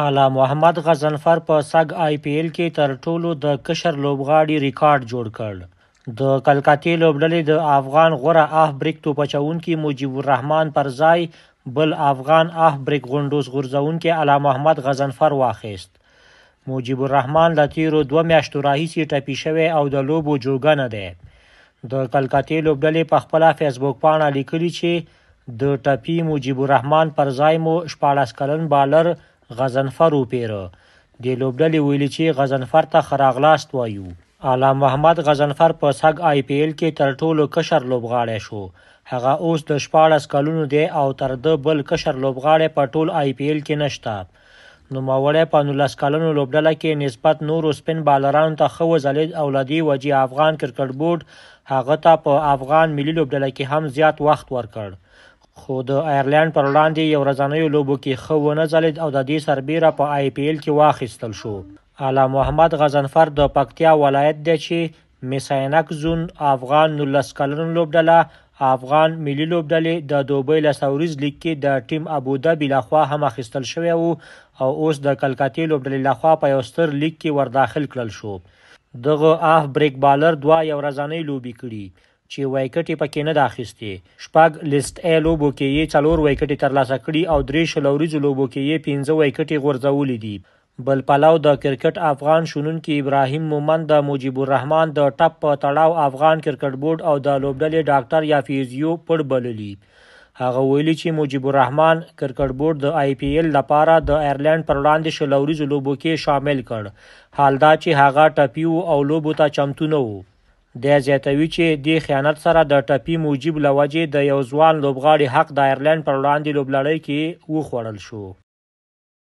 اعلی محمد غضنفر په سګ آی پی ایل کې تر ټولو د کشر لوبغاړي ریکارډ جوړ کړ د کلکتې لوبډلې د افغان غوره آه بریک توپچونکي مجیب الرحمن پر ځای بل افغان آه بریک غونډوس غورځونکي اعلی محمد غضنفر واخیست مجیب الرحمن له تیرو دوه میاشتو راهیسې ټپي شوی او د لوبو جوګه نه دی د کلکتې لوبډلې په خپله فیسبوک پاڼه لیکلي چې د ټپي مجیب الرحمن پر ځای مو شپاړس کلن بالر غزنفر وپیره د لوبډلې ویلي چې غزنفر ته خراغلاست وایو اعلی محمد غزنفر په سګ آی پی ایل کې تر ټولو کشر لوبغاړی شو هغه اوس د 14 کلونو دی او تر د بل کشر لوبغاړی په ټول آی پی ایل کې نشته نو ماوړی په 19 کلونو لوبډله کې نسبت نورو سپین بالرانو ته خو ځلید اولادي وجي افغان کرکټ بورډ هغه ته په افغان ملي لوبډله کې هم زیات وخت ورکړ خو د آیرلینډ پر وړاندې یو ورځنیو لوبو کې ښه ونه ځلید او د دې سربیره په آی پی ایل کې واخیستل شو اعلی محمد غزنفر د پکتیا ولایت دی چې میسینک زون افغان 19 کلن لوبډله افغان ملي لوبډلې د دوبۍ لسوریز لیګ کې د ټیم ابو ظبي لخوا هم اخیستل شوی وو او اوس د کلکتې لوبډلې لخوا په یو ستر لیګ کې ورداخل کړل شو دغه اف بریک بالر دوا یو ورځنۍ لوبي کړي چې وایکټې پکې نه ده اخیستې شپږ لیست ای لوبو کې یې څلور وایکټې ترلاسه کړي او درې شل ورځو لوبو کې یې پنځه وایکټې غورځولې دي بل پلاو د کرکټ افغان شونونکي ابراهیم مومند د موجب الرحمن د ټپ په تړاو افغان کرکټ بورډ او د لوبډلې ډاکټر یا فیزیو پړ بللی هغه ویلي چې موجب الرحمن کرکټ بورډ د آی پی ایل لپاره د ایرلند پر وړاندې شلوري لوبو کې شامل کړ حال دا چې هغه ټپیو او لوبو ته چمتو نه وو دی زیاتوي چې دې خیانت سره د ټپي موجب له وجې د یو ځوان لوبغاړي حق د ایرلند پر وړاندې لوبلړۍ کې وخوړل شو